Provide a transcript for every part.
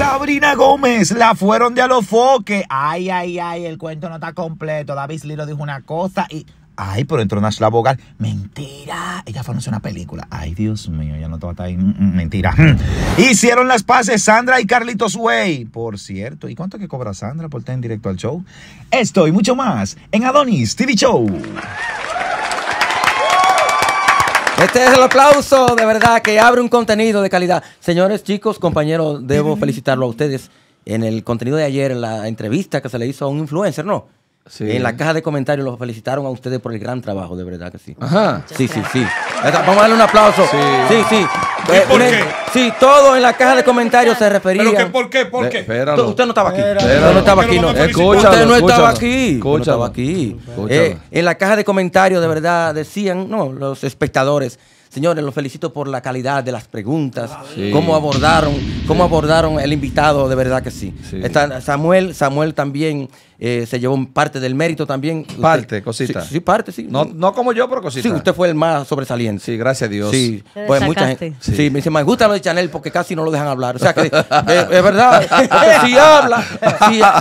Sabrina Gómez la fueron de foque. Ay, ay, ay, el cuento no está completo. David Lilo dijo una cosa y. Ay, pero entró Nash la Mentira. Ella fue una película. Ay, Dios mío, ya no estaba ahí. Mm, mm, mentira. Hmm. Hicieron las paces Sandra y Carlitos Way. Por cierto, ¿y cuánto que cobra Sandra por estar en directo al show? Esto y mucho más en Adonis TV Show. Este es el aplauso, de verdad, que abre un contenido de calidad. Señores, chicos, compañeros, debo felicitarlo a ustedes. En el contenido de ayer, en la entrevista que se le hizo a un influencer, ¿no? En la caja de comentarios los felicitaron a ustedes por el gran trabajo, de verdad que sí. Ajá. Sí, sí, sí. Vamos a darle un aplauso. Sí, sí. sí. ¿Y eh, por qué? Sí, todo en la caja de comentarios se refería. ¿Pero qué? ¿Por qué? ¿Por qué? Espéralo. Usted no estaba aquí. Usted no estaba aquí. No. usted no estaba aquí. No estaba aquí. en la caja de comentarios, de verdad, decían, no, los espectadores Señores, los felicito por la calidad de las preguntas, ah, cómo abordaron, cómo abordaron el invitado, de verdad que sí. Samuel, Samuel también eh, se llevó parte del mérito también. Parte, cosita. Sí, parte, sí. No, no, como yo, pero cosita. Sí, usted fue el más sobresaliente. Sí, gracias a Dios. Sí, pues mucha gente. Sí. me dice, me gusta lo de Chanel porque casi no lo dejan hablar. O sea que, eh, es verdad, eh, si habla,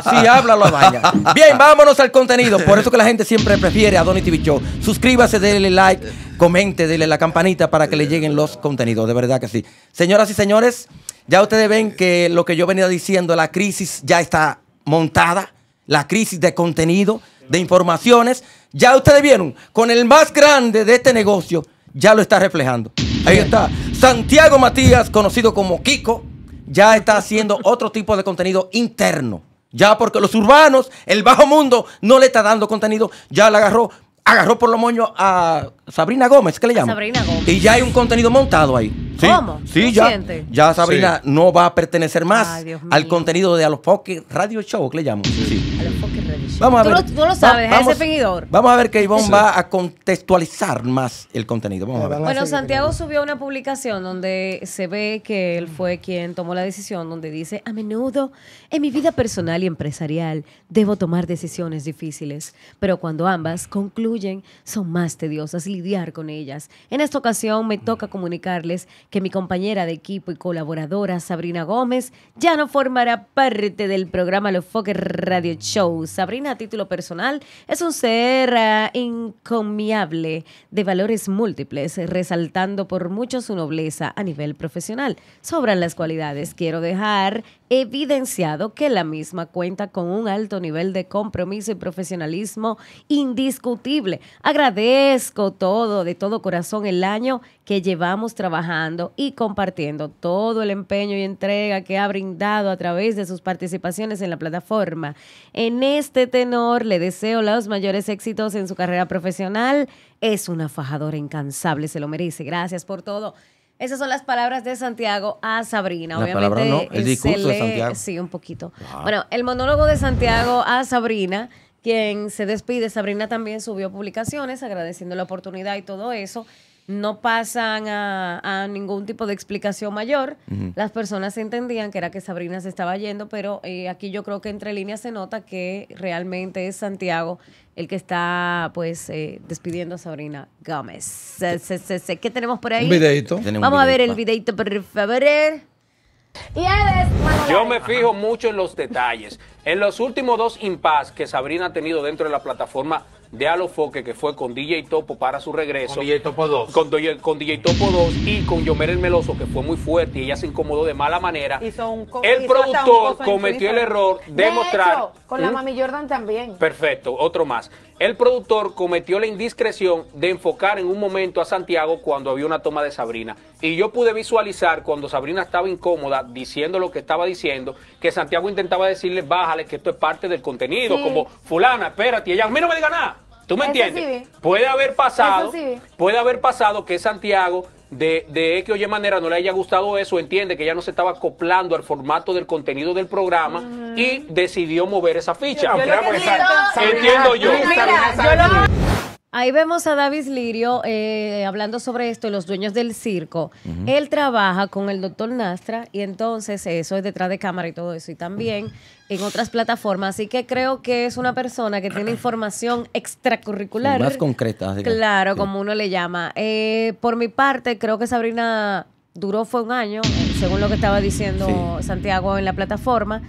si, habla lo vaya. Bien, vámonos al contenido. Por eso que la gente siempre prefiere a Donny TV Show. Suscríbase, denle like comente, dele la campanita para que le lleguen los contenidos. De verdad que sí. Señoras y señores, ya ustedes ven que lo que yo venía diciendo, la crisis ya está montada, la crisis de contenido, de informaciones. Ya ustedes vieron, con el más grande de este negocio, ya lo está reflejando. Ahí está. Santiago Matías, conocido como Kiko, ya está haciendo otro tipo de contenido interno. Ya porque los urbanos, el bajo mundo, no le está dando contenido, ya le agarró agarró por los moños a Sabrina Gómez, ¿qué le llama? Sabrina Gómez. Y ya hay un contenido montado ahí. ¿Cómo? Sí, ya, ya Sabrina no va a pertenecer más al contenido de a los Radio Show, ¿qué le llamo? sí. Vamos a ver. Lo, lo sabes, ese seguidor Vamos a ver que Ivonne va a contextualizar más el contenido. Bueno, Santiago subió una publicación donde se ve que él mm. fue quien tomó la decisión, donde dice, a menudo en mi vida personal y empresarial debo tomar decisiones difíciles, pero cuando ambas concluyen son más tediosas lidiar con ellas. En esta ocasión me toca mm. comunicarles que mi compañera de equipo y colaboradora Sabrina Gómez ya no formará parte del programa Los Foques Radio Show. Sabrina a título personal, es un ser ah, encomiable de valores múltiples, resaltando por mucho su nobleza a nivel profesional. Sobran las cualidades. Quiero dejar evidenciado que la misma cuenta con un alto nivel de compromiso y profesionalismo indiscutible. Agradezco todo, de todo corazón, el año que llevamos trabajando y compartiendo todo el empeño y entrega que ha brindado a través de sus participaciones en la plataforma. En este tema, tenor, le deseo los mayores éxitos en su carrera profesional. Es una fajadora incansable, se lo merece. Gracias por todo. Esas son las palabras de Santiago a Sabrina. Obviamente, no, el discurso de Santiago. Sí, un poquito. Bueno, el monólogo de Santiago a Sabrina, quien se despide. Sabrina también subió publicaciones agradeciendo la oportunidad y todo eso no pasan a, ningún tipo de explicación mayor. Las personas entendían que era que Sabrina se estaba yendo, pero eh, aquí yo creo que entre líneas se nota que realmente es Santiago el que está pues eh, despidiendo a Sabrina Gómez. ¿Qué tenemos por ahí? Un Vamos a ver el videito, por favor. Yo me fijo mucho en los detalles. En los últimos dos impas que Sabrina ha tenido dentro de la plataforma de Alofoque, que fue con DJ Topo para su regreso. Con DJ Topo 2. Con, DJ Topo 2 y con Yomer el Meloso, que fue muy fuerte y ella se incomodó de mala manera. el productor cometió el error de, mostrar. con la ¿Mm? Mami Jordan también. Perfecto, otro más. El productor cometió la indiscreción de enfocar en un momento a Santiago cuando había una toma de Sabrina. Y yo pude visualizar cuando Sabrina estaba incómoda diciendo lo que estaba diciendo, que Santiago intentaba decirle, bájale, que esto es parte del contenido, como fulana, espérate, ella, a mí no me diga nada. ¿Tú me entiendes? Puede haber pasado, puede haber pasado que Santiago de, de que o manera no le haya gustado eso, entiende que ya no se estaba acoplando al formato del contenido del programa y decidió mover esa ficha. Pues, entiendo, yo. Ahí vemos a Davis Lirio eh, hablando sobre esto, los dueños del circo. Él trabaja con el doctor Nastra y entonces eso es detrás de cámara y todo eso. Y también en otras plataformas. Así que creo que es una persona que tiene información extracurricular. Más concreta. claro, como uno le llama. Eh, por mi parte, creo que Sabrina duró fue un año, según lo que estaba diciendo Santiago en la plataforma.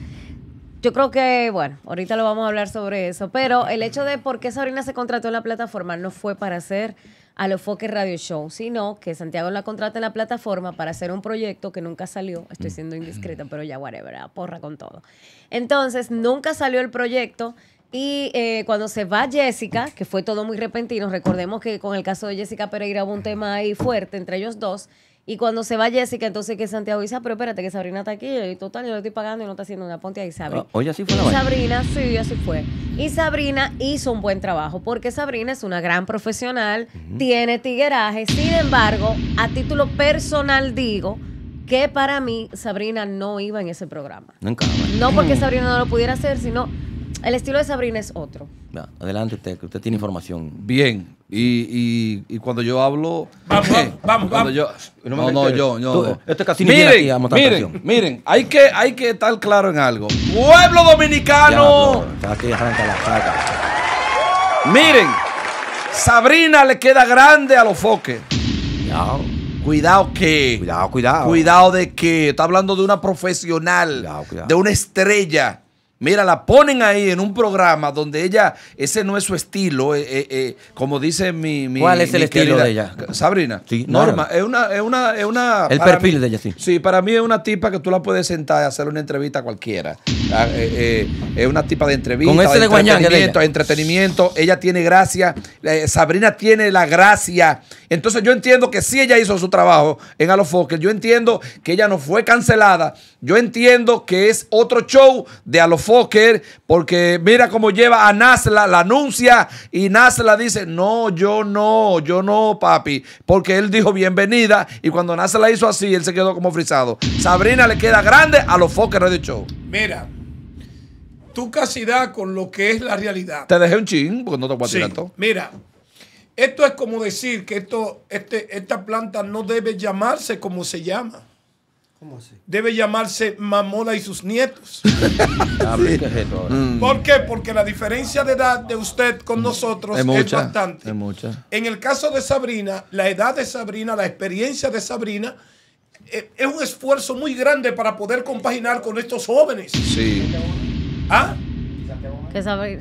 Yo creo que, bueno, ahorita lo vamos a hablar sobre eso, pero el hecho de por qué Sabrina se contrató en la plataforma no fue para hacer a los Foques Radio Show, sino que Santiago la contrata en la plataforma para hacer un proyecto que nunca salió. Estoy siendo indiscreta, pero ya whatever, ah, porra con todo. Entonces, nunca salió el proyecto. Y eh, cuando se va Jessica, que fue todo muy repentino, recordemos que con el caso de Jessica Pereira hubo un tema ahí fuerte entre ellos dos, y cuando se va Jessica, entonces que Santiago dice, ah, pero espérate que Sabrina está aquí, y total, yo le estoy pagando y no está haciendo una ponte ahí, Sabrina. Ah, así fue Sabrina, sí, así fue. Y Sabrina hizo un buen trabajo, porque Sabrina es una gran profesional, tiene tigueraje, sin embargo, a título personal digo, que para mí Sabrina no iba en ese programa. no porque Sabrina no lo pudiera hacer, sino el estilo de Sabrina es otro. adelante usted, que usted tiene información. Bien, y, cuando yo hablo... Vamos, vamos, vamos. no, no, yo, yo eh, es casi miren, miren, miren, hay que, hay que estar claro en algo. ¡Pueblo dominicano! Miren, Sabrina le queda grande a los foques. Cuidado. Cuidado que. Cuidado, cuidado. Cuidado de que. Está hablando de una profesional. De una estrella Mira, la ponen ahí en un programa donde ella, ese no es su estilo, eh, eh, eh, como dice mi, ¿Cuál es el estilo de ella? Sabrina. Norma, es una, es una, es una. El perfil de ella, sí. Sí, para mí es una tipa que tú la puedes sentar y hacer una entrevista a cualquiera. Ah, es una tipa de entrevista. Con entretenimiento, ella. tiene gracia. Sabrina tiene la gracia. Entonces yo entiendo que si ella hizo su trabajo en Alofoque. Yo entiendo que ella no fue cancelada. Yo entiendo que es otro show de Alofoque Fokker, porque mira cómo lleva a Nasla, la anuncia y Nasla dice, no, yo no, yo no, papi, porque él dijo bienvenida y cuando Nasla hizo así, él se quedó como frisado. Sabrina le queda grande a los Fokker Radio Show. Mira, tu casidad con lo que es la realidad. Te dejé un ching, porque no te voy tirar Mira, esto es como decir que esto, este, esta planta no debe llamarse como se llama. Debe llamarse Mamola y sus nietos. Este mm. ¿Por qué? Porque la diferencia de edad de usted con mm. nosotros es, bastante. En el caso de Sabrina, la edad de Sabrina, la experiencia de Sabrina, eh, es un esfuerzo muy grande para poder compaginar con estos jóvenes. Sí. ¿Ah?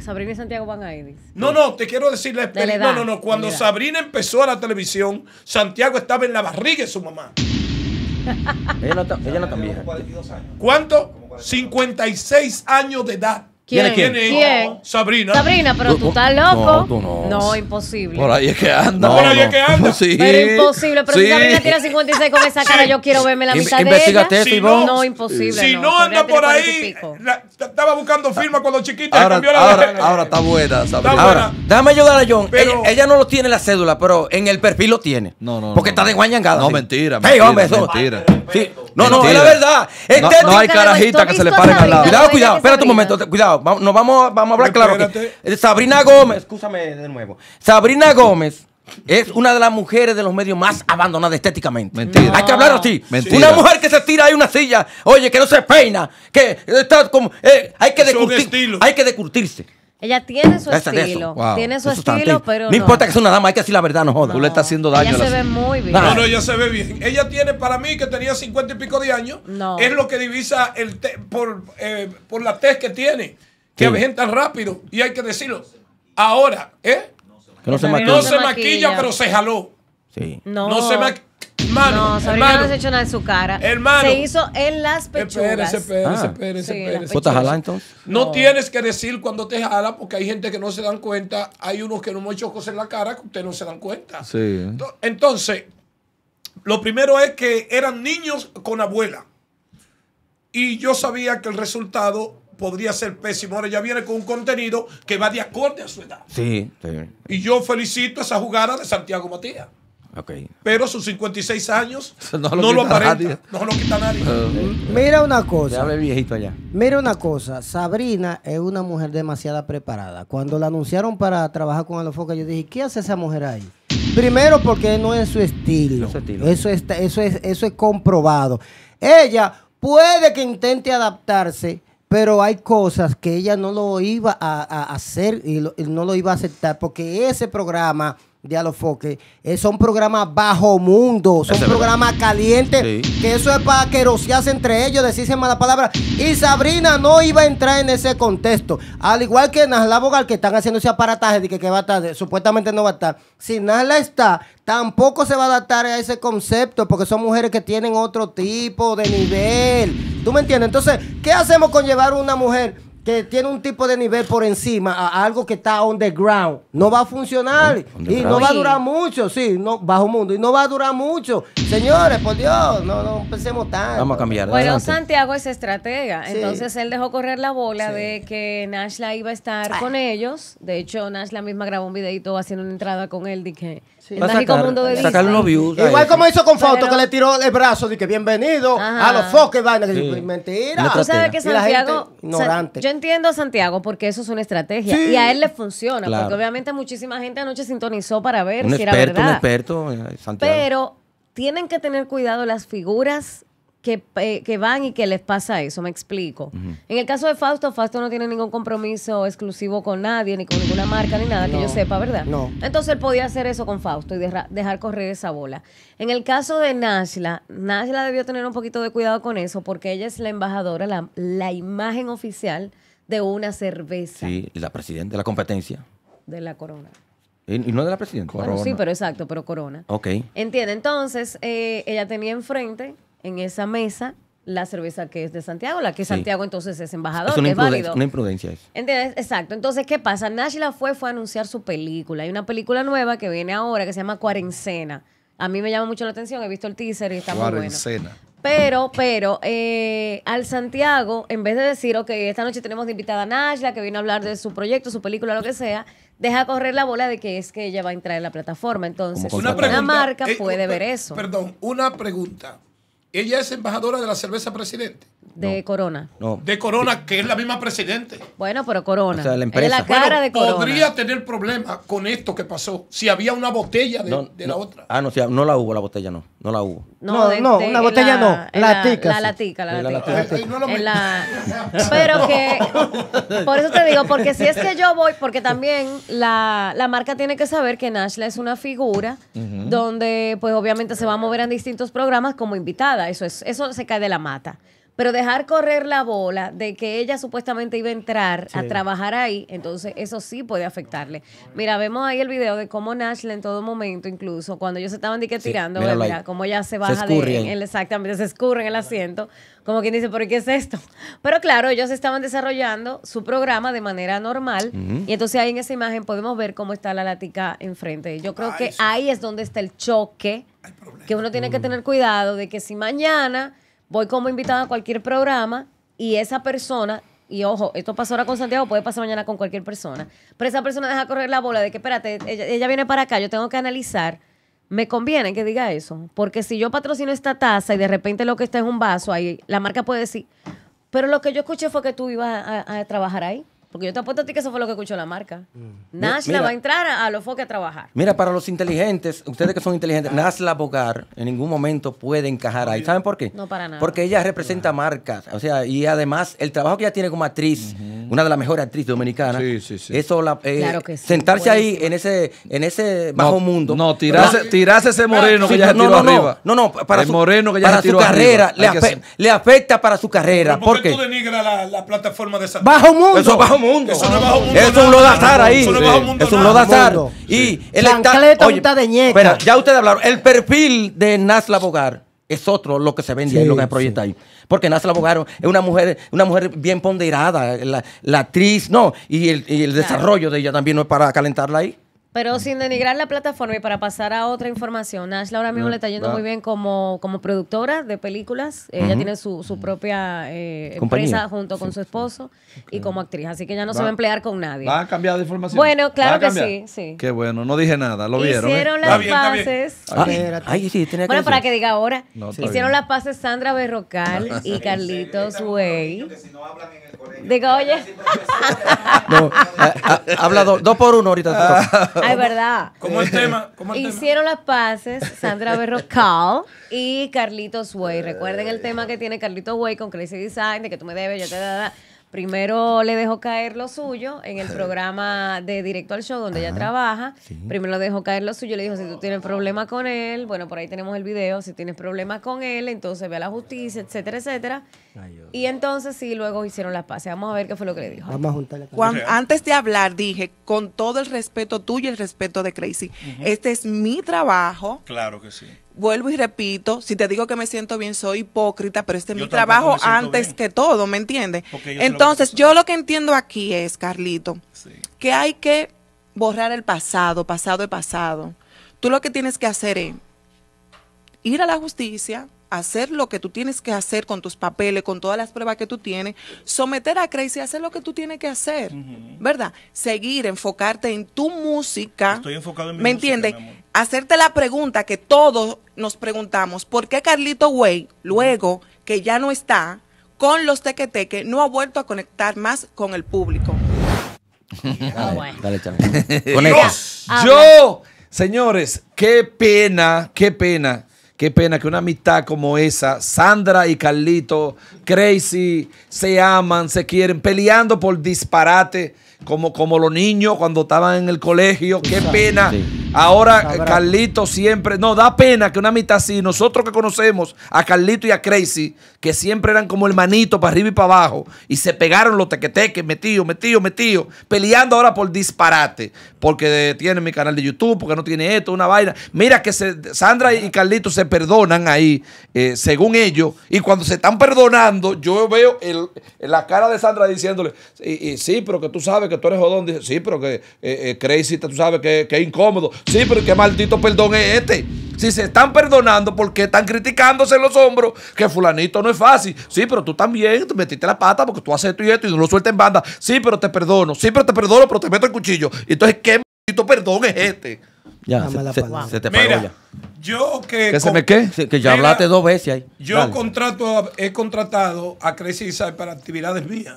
Sabrina y Santiago van a ir. No, no, te quiero decir la experiencia. No, no, no. Cuando Sabrina empezó a la televisión, Santiago estaba en la barriga de su mamá ella no, también ¿Cuánto? 56 años de edad. ¿Quién? es? Sabrina. Sabrina, pero tú estás loco. No, no. No, imposible. Por ahí es que anda. por ahí es que anda. Sí. Pero imposible. Pero si si Sabrina tiene 56 con esa cara, yo quiero verme la mitad de ella. Sí. si no, no, imposible. Si no, anda por ahí. estaba buscando firma cuando chiquita. Ahora, cambió la ahora, ahora está buena, Sabrina. déjame ayudar a John. Ella, no lo tiene en la cédula, pero en el perfil lo tiene. No, no. Porque está de guayangada. No, mentira. Hey, hombre, Mentira. No, no, es la verdad. Este no, no hay carajita que se le pare al lado. Cuidado, cuidado. Espérate un momento. Cuidado. Nos vamos, vamos a hablar claro. Eh, Sabrina Gómez, escúchame de nuevo. Sabrina Gómez. Es una de las mujeres de los medios más abandonadas estéticamente. Mentira. Hay que hablar así. Mentira. Una mujer que se tira ahí una silla, oye, que no se peina, que está como. Eh, hay, que decurtir, hay que decurtirse. Ella tiene su estilo. Tiene su estilo, pero. No, importa que sea una dama, hay que decir la verdad, no jodas. Tú le estás haciendo daño Ella se ve muy bien. No, no, ella se ve bien. Ella tiene, para mí, que tenía cincuenta y pico de años, No. es lo que divisa el por, eh, por la tez que tiene, que Sí. tan rápido, y hay que decirlo. Ahora, ¿eh? no se No maquilla. se pero se jaló. Sí. No, No, se maquilla. Hermano. No, Sabrina hermano. no se hecho nada de su cara. Se hizo en las pechugas. Espérense, espérense, espérese. te ah. entonces? No, tienes que decir cuando te jala porque hay gente que no se dan cuenta. Hay unos que no hemos hecho cosas en la cara que ustedes no se dan cuenta. Sí. Entonces, lo primero es que eran niños con abuela. Y yo sabía que el resultado podría ser pésimo. Ahora ya viene con un contenido que va de acorde a su edad. Sí, sí. Y yo felicito esa jugada de Santiago Matías. Pero sus 56 años no lo, no aparenta, no lo quita nadie. Mira una cosa. viejito allá. Mira una cosa. Sabrina es una mujer demasiado preparada. Cuando la anunciaron para trabajar con Alofoca, yo dije, ¿qué hace esa mujer ahí? Primero porque no es su estilo. Eso, está, eso, es, eso es comprobado. Ella puede que intente adaptarse, pero hay cosas que ella no lo iba a, hacer y no lo iba a aceptar porque ese programa de Alofoque, es eh, son programas bajo mundo, son programas calientes, que eso es para que querosearse entre ellos, decirse malas palabras. Y Sabrina no iba a entrar en ese contexto. Al igual que Nasla Bogal, que están haciendo ese aparataje de que, va a estar, supuestamente no va a estar. Si Nasla está, tampoco se va a adaptar a ese concepto, porque son mujeres que tienen otro tipo de nivel. ¿Tú me entiendes? Entonces, ¿qué hacemos con llevar una mujer? que tiene un tipo de nivel por encima a algo que está underground, no va a funcionar y no va a durar mucho, sí, no, bajo mundo, y no va a durar mucho. Señores, por Dios, no, no pensemos tanto. Vamos a cambiar. Bueno, Santiago es estratega, entonces él dejó correr la bola de que Nashla iba a estar ah. con ellos. De hecho, la misma grabó un videito haciendo una entrada con él dije que mundo de Igual como hizo con Fausto, que le tiró el brazo, que bienvenido a los foques, vaina. Mentira. Tú sabes que Santiago... Yo entiendo a Santiago porque eso es una estrategia. Y a él le funciona, porque obviamente muchísima gente anoche sintonizó para ver un si era verdad. Un experto, eh, Pero tienen que tener cuidado las figuras eh, que, van y que les pasa eso, me explico. En el caso de Fausto, Fausto no tiene ningún compromiso exclusivo con nadie, ni con ninguna marca, ni nada, que yo sepa, ¿verdad? No. Entonces él podía hacer eso con Fausto y dejar correr esa bola. En el caso de Nashla, Nashla debió tener un poquito de cuidado con eso, porque ella es la embajadora, la, imagen oficial de una cerveza. Sí, la presidenta de la competencia. De la corona. Y no de la presidenta. Corona. sí, pero exacto, pero Corona. Ok. Entiende, entonces eh, ella tenía enfrente en esa mesa la cerveza que es de Santiago, la que Santiago entonces es embajador, es una es válido. Una imprudencia es. Exacto. Entonces, ¿qué pasa? Nashla fue, fue a anunciar su película. Hay una película nueva que viene ahora que se llama Cuarencena. A mí me llama mucho la atención, he visto el teaser y está muy bueno. Pero, pero, eh, al Santiago, en vez de decir, ok, esta noche tenemos de invitada a Nashla, que vino a hablar de su proyecto, su película, lo que sea, deja correr la bola de que es que ella va a entrar en la plataforma. Entonces, una, marca eh, puede ver eso. Perdón, una pregunta. Ella es embajadora de la cerveza presidente. De Corona. No. De Corona, que es la misma presidente. Bueno, pero Corona. O la cara de Corona. Podría tener problemas con esto que pasó. Si había una botella de, la otra. Ah, no, no la hubo, la botella no. No la hubo. No, no, una botella no. Latica. La, latica la latica, la latica. Pero que. Por eso te digo, porque si es que yo voy, porque también la, marca tiene que saber que Nashla es una figura donde, pues obviamente, se va a mover en distintos programas como invitada eso, es, eso se cae de la mata. Pero dejar correr la bola de que ella supuestamente iba a entrar a trabajar ahí, entonces eso sí puede afectarle. Mira, vemos ahí el video de cómo Nashla en todo momento, incluso cuando ellos estaban dique tirando, mira, cómo ella se baja de, él, exactamente, se escurre en el asiento, como quien dice, ¿por qué es esto? Pero claro, ellos estaban desarrollando su programa de manera normal y entonces ahí en esa imagen podemos ver cómo está la lática enfrente. Yo creo que ahí es donde está el choque, que uno tiene que mm. tener cuidado de que si mañana voy como invitada a cualquier programa y esa persona, y ojo, esto pasó ahora con Santiago, puede pasar mañana con cualquier persona, pero esa persona deja correr la bola de que, espérate, ella, viene para acá, yo tengo que analizar. Me conviene que diga eso, porque si yo patrocino esta taza y de repente lo que está es un vaso ahí, la marca puede decir, pero lo que yo escuché fue que tú ibas a trabajar ahí. Porque yo te apuesto a ti que eso fue lo que escuchó la marca. Mm. Nasla va a entrar a, los foques a trabajar. Mira, para los inteligentes, ustedes que son inteligentes, Nasla Bogar en ningún momento puede encajar ahí. ¿Saben por qué? No, para nada. Porque ella representa marcas. O sea, y además el trabajo que ella tiene como actriz una de las mejores actrices dominicanas. Sí, sí, sí. Eso la, eh, sentarse ahí en ese, en ese bajo mundo. No, tirarse, ese moreno ah, que ya no, tiró no, arriba. No, no, para el su, moreno que ya para su carrera, le, afecta para su carrera. ¿Por qué? tú denigras la, plataforma de esa? Bajo mundo. Eso es bajo mundo. Eso no es bajo mundo. Eso es un lodazar ahí. Eso es un lodazar. Y el está, espera, ya ustedes hablaron. El perfil de Nasla Bogar es otro lo que se vende y lo que se proyecta ahí. Porque nace la Bogaro es una mujer, una mujer bien ponderada, la, actriz, no, y el, desarrollo de ella también no es para calentarla ahí. Pero sin denigrar la plataforma y para pasar a otra información, Ashla ahora mismo le está yendo muy bien como, como productora de películas. Ella tiene su, su propia eh, empresa junto con su esposo y como actriz. Así que ya no se va a emplear con nadie. Va a cambiar de información. Bueno, claro que sí, Qué bueno, no dije nada, lo vieron. ¿eh? Hicieron las paces. Ah, Ay, sí, Bueno, para que diga ahora. Hicieron las paces Sandra Berrocal y Carlitos Way. Diga, oye. Eh, habla dos por uno ahorita. Ah. Es verdad. ¿Cómo el tema? Hicieron las paces Sandra Berrocal y Carlitos Way. Recuerden el eh. tema que tiene Carlitos Way con Crazy Design, de que tú me debes, yo te da. Primero le dejó caer lo suyo en el programa de Directo al Show, donde ella trabaja. Primero le dejó caer lo suyo. Le dijo, si tú tienes problema con él, bueno, por ahí tenemos el video. Si tienes problema con él, entonces ve a la justicia, etcétera, etcétera. y entonces sí, luego hicieron las pases. Vamos a ver qué fue lo que le dijo. Vamos a Antes de hablar, dije, con todo el respeto tuyo y el respeto de Crazy, este es mi trabajo. Claro que sí vuelvo y repito, si te digo que me siento bien, soy hipócrita, pero este es mi trabajo antes que todo, ¿me entiendes? Entonces, yo lo que entiendo aquí es, Carlito, que hay que borrar el pasado, pasado de pasado. Tú lo que tienes que hacer es ir a la justicia, hacer lo que tú tienes que hacer con tus papeles, con todas las pruebas que tú tienes, someter a Crazy hacer lo que tú tienes que hacer, ¿verdad? Seguir, enfocarte en tu música. Estoy enfocado en mi música, ¿Me entiendes? Hacerte la pregunta que todos nos preguntamos, ¿por qué Carlito Way, luego que ya no está con los Teque no ha vuelto a conectar más con el público? Ah, ah, dale, Dale, yo, señores, qué pena, qué pena Qué pena que una amistad como esa, Sandra y Carlito, Crazy, se aman, se quieren, peleando por disparate, como, como los niños cuando estaban en el colegio. Qué pena Ahora Carlito siempre, no, da pena que una mitad así, nosotros que conocemos a Carlito y a Crazy, que siempre eran como hermanitos para arriba y para abajo, y se pegaron los tequeteques, metido, metido, metido, peleando ahora por disparate, porque tiene mi canal de YouTube, porque no tiene esto, una vaina. Mira que se, Sandra y Carlito se perdonan ahí, eh, según ellos, y cuando se están perdonando, yo veo la cara de Sandra diciéndole, sí, pero que tú sabes que tú eres jodón, dice, sí, pero que eh, eh, Crazy, tú sabes que, que es incómodo. Sí, pero qué maldito perdón es este. Si se están perdonando, ¿por qué están criticándose los hombros? Que fulanito no es fácil. Sí, pero tú también te metiste la pata porque tú haces esto y esto y no lo sueltas en banda. Sí, pero te perdono. Sí, pero te perdono, pero te meto el cuchillo. Entonces, ¿qué maldito perdón es este? Ya, se, te Yo que. ¿Que se me qué? que ya hablaste dos veces ahí. Yo contrato, he contratado a Crescisal para actividades mías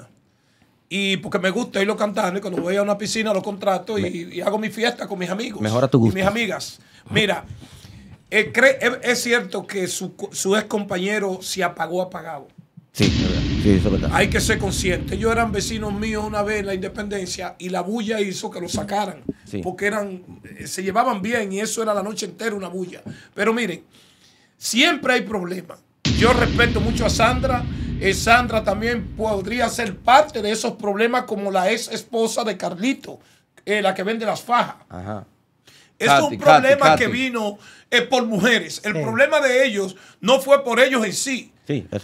y porque me gusta irlo cantando. Y cuando voy a una piscina lo contrato y, hago mi fiesta con mis amigos. Mejora tu gusto. Y mis amigas. Mira, eh, eh, es cierto que su, ex compañero se apagó apagado. Sí, sí, es verdad. Hay que ser consciente. yo eran vecinos míos una vez en la independencia y la bulla hizo que lo sacaran. Porque eran, eh, se llevaban bien y eso era la noche entera una bulla. Pero miren, siempre hay problemas. Yo respeto mucho a Sandra Sandra también podría ser parte de esos problemas como la ex esposa de Carlito, eh, la que vende las fajas. Es un problema que vino eh, por mujeres. El problema de ellos no fue por ellos en sí.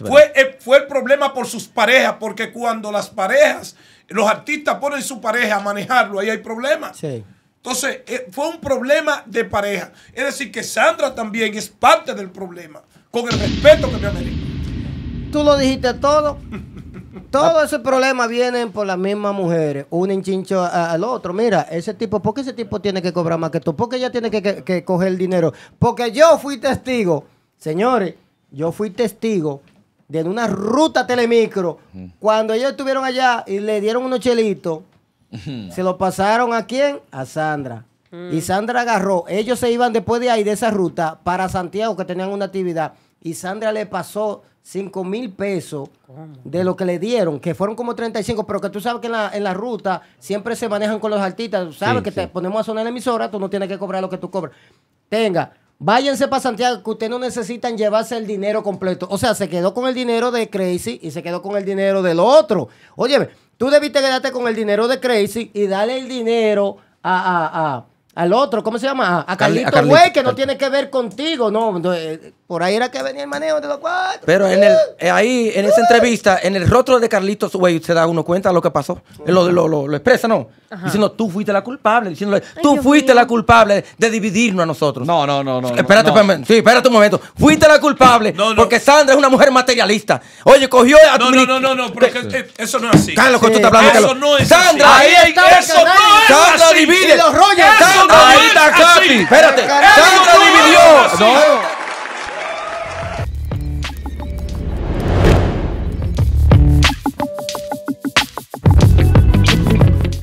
fue, eh, fue el problema por sus parejas, porque cuando las parejas, los artistas ponen su pareja a manejarlo, ahí hay problemas. Entonces, fue un problema de pareja. Es decir, que Sandra también es parte del problema, con el respeto que me merece. Tú lo dijiste todo. Todos esos problemas vienen por las mismas mujeres. Un hinchincho al otro. Mira, ese tipo, ¿por qué ese tipo tiene que cobrar más que tú? ¿Por qué ella tiene que, coger el dinero? Porque yo fui testigo, señores, yo fui testigo de una ruta telemicro. Cuando ellos estuvieron allá y le dieron unos chelitos, se lo pasaron a quién? A Sandra. Mm. Y Sandra agarró. Ellos se iban después de ahí, de esa ruta, para Santiago, que tenían una actividad y Sandra le pasó 5 mil pesos de lo que le dieron, que fueron como 35, pero que tú sabes que en la, ruta siempre se manejan con los artistas. Tú sabes que te ponemos a sonar la emisora, tú no tienes que cobrar lo que tú cobras. Tenga, váyanse para Santiago, que ustedes no necesitan llevarse el dinero completo. O sea, se quedó con el dinero de Crazy y se quedó con el dinero del otro. Óyeme, tú debiste quedarte con el dinero de Crazy y darle el dinero a al otro, ¿cómo se llama? A, Carlitos Güey, que no tiene que ver contigo, no. Eh, por ahí era que venía el manejo de los cuatro. Pero en el, uh. eh, ahí, en esa uh. entrevista, en el rostro de Carlitos Güey, se da uno cuenta de lo que pasó. Eh, lo, lo, lo, expresa, ¿no? Diciendo, tú fuiste la culpable. Diciéndole, tú fuiste la culpable de dividirnos a nosotros. No, no, no, no. Espérate, no. sí, espérate un momento. Fuiste la culpable porque Sandra es una mujer materialista. Oye, cogió a tu No, no, no, no, no, pero eso no es así. Carlos, sí. tú estás hablando, Eso no es Sandra, así. Ahí, eso no es Sandra divide. los Ahí está Katy. Espérate. Sandra dividió. No.